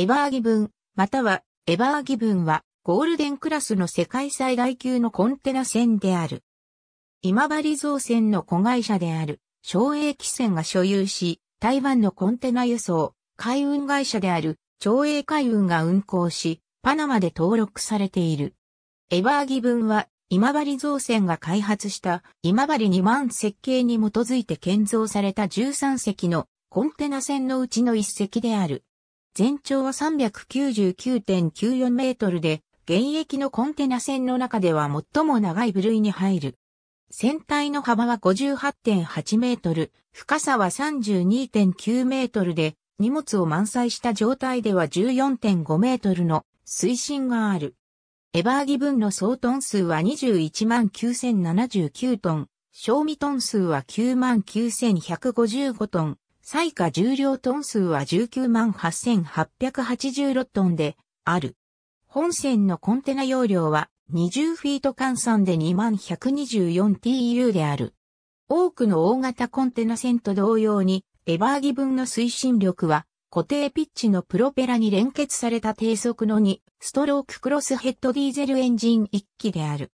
エバーギブン、またはエバーギブンはゴールデンクラスの世界最大級のコンテナ船である。今治造船の子会社である、昭栄汽船が所有し、台湾のコンテナ輸送、海運会社である、長営海運が運航し、パナマで登録されている。エバーギブンは、今治造船が開発した今治2万設計に基づいて建造された13隻のコンテナ船のうちの1隻である。全長は399.94メートルで、現役のコンテナ船の中では最も長い部類に入る。船体の幅は58.8メートル、深さは32.9メートルで、荷物を満載した状態では14.5メートルの水深がある。エバーギ分の総トン数は219,079トン、賞味トン数は99,155トン、最下重量トン数は198,886トンである。本線のコンテナ容量は20フィート換算で 2124TU である。多くの大型コンテナ線と同様に、エバーギ分の推進力は固定ピッチのプロペラに連結された低速の2ストローククロスヘッドディーゼルエンジン1機である。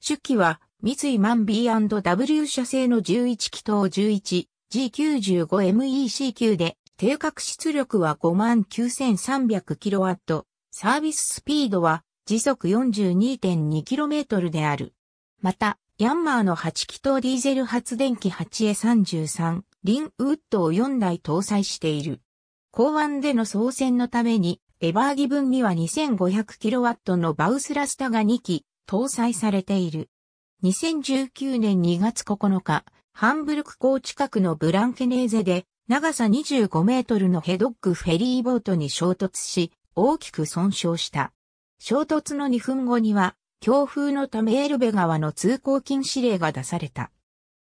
主機は三井マン B&W 社製の11気筒11 G95MEC 級で、定格出力は 59,300kW、サービススピードは時速 42.2km である。また、ヤンマーの8気筒ディーゼル発電機 8A33、リンウッドを4台搭載している。港湾での操船のために、エバーギブンには 2500kW のバウスラスタが2機搭載されている。2019年2月9日、ハンブルク港近くのブランケネーゼで、長さ25メートルのヘドッグフェリーボートに衝突し、大きく損傷した。衝突の2分後には、強風のためエルベ川の通行禁止令が出された。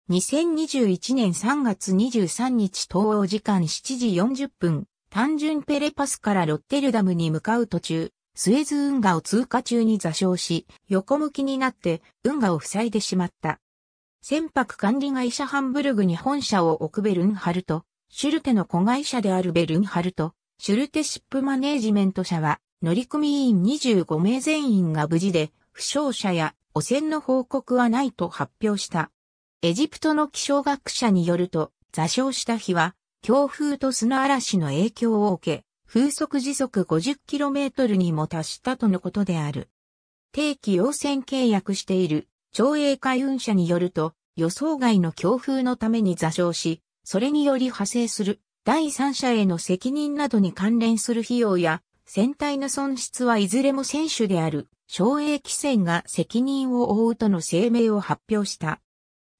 2021年3月23日東欧時間7時40分、単純ペレパスからロッテルダムに向かう途中、スエズ運河を通過中に座礁し、横向きになって運河を塞いでしまった。船舶管理会社ハンブルグに本社を置くベルンハルト、シュルテの子会社であるベルンハルト、シュルテシップマネージメント社は、乗組員25名全員が無事で、負傷者や汚染の報告はないと発表した。エジプトの気象学者によると、座礁した日は、強風と砂嵐の影響を受け、風速時速 50km にも達したとのことである。定期要線契約している町営海運社によると、予想外の強風のために座礁し、それにより派生する第三者への責任などに関連する費用や、船体の損失はいずれも選手である、省営汽船が責任を負うとの声明を発表した。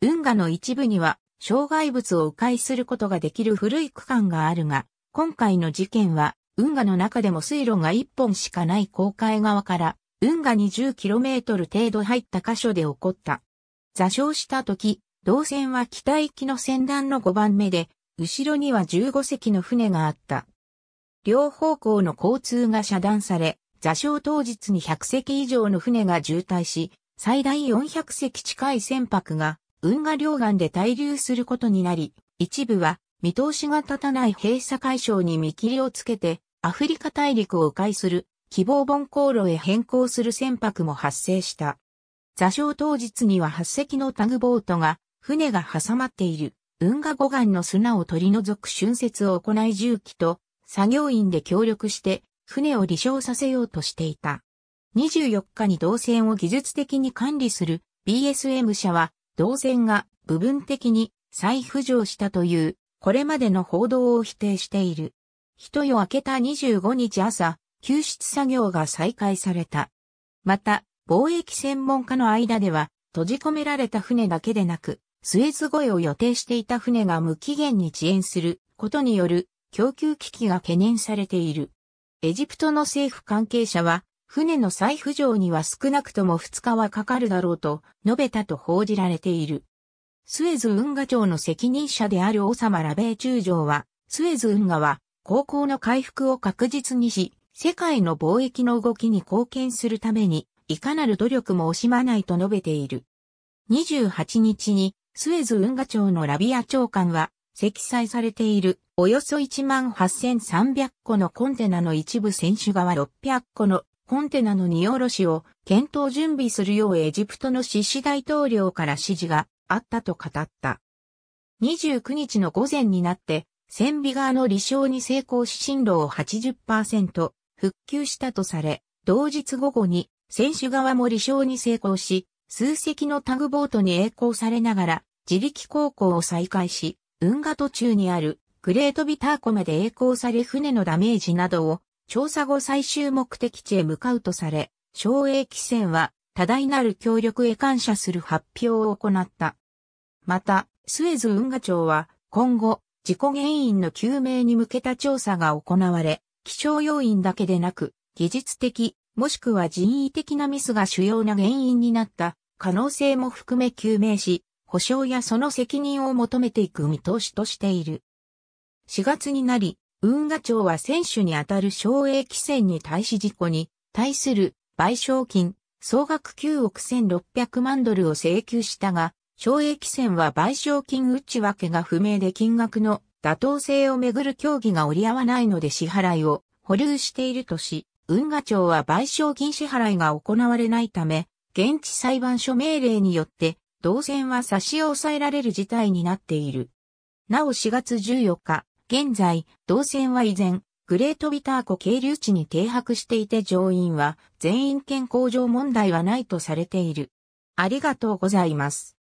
運河の一部には、障害物を迂回することができる古い区間があるが、今回の事件は、運河の中でも水路が一本しかない公海側から、運河2 0 k m 程度入った箇所で起こった。座礁した時、動線は北行きの船団の5番目で、後ろには15隻の船があった。両方向の交通が遮断され、座礁当日に100隻以上の船が渋滞し、最大400隻近い船舶が運河両岸で滞留することになり、一部は見通しが立たない閉鎖解消に見切りをつけて、アフリカ大陸を迂回する希望本航路へ変更する船舶も発生した。座礁当日には8隻のタグボートが、船が挟まっている、運河護岸の砂を取り除く浚渫を行い重機と、作業員で協力して、船を離礁させようとしていた。24日に動線を技術的に管理する BSM 社は、動線が部分的に再浮上したという、これまでの報道を否定している。一夜明けた25日朝、救出作業が再開された。また、貿易専門家の間では、閉じ込められた船だけでなく、スエズ越えを予定していた船が無期限に遅延することによる供給危機が懸念されている。エジプトの政府関係者は、船の再浮上には少なくとも2日はかかるだろうと述べたと報じられている。スエズ運河庁の責任者である王様ラベー中将は、スエズ運河は、航行の回復を確実にし、世界の貿易の動きに貢献するために、いかなる努力も惜しまないと述べている。28日に、スエズ運河庁のラビア長官は、積載されている、およそ18,300個のコンテナの一部選手側600個のコンテナの荷下ろしを検討準備するようエジプトのシシ大統領から指示があったと語った。29日の午前になって、戦尾側の離礁に成功し進路を80%復旧したとされ、同日午後に選手側も離礁に成功し、数隻のタグボートに栄光されながら自力航行を再開し、運河途中にあるグレートビター湖まで栄光され船のダメージなどを調査後最終目的地へ向かうとされ、省営汽船は多大なる協力へ感謝する発表を行った。また、スエズ運河庁は今後、事故原因の究明に向けた調査が行われ、気象要因だけでなく、技術的、もしくは人為的なミスが主要な原因になった可能性も含め究明し、保証やその責任を求めていく見通しとしている。4月になり、運河庁は選手にあたる省営規制に対し事故に対する賠償金総額9億1600万ドルを請求したが、省営規制は賠償金内訳が不明で金額の妥当性をめぐる協議が折り合わないので支払いを保留しているとし、運河庁は賠償金支払いが行われないため、現地裁判所命令によって、動線は差し押さえられる事態になっている。なお4月14日、現在、動線は依然、グレートビター湖経流地に停泊していて乗員は全員健康上問題はないとされている。ありがとうございます。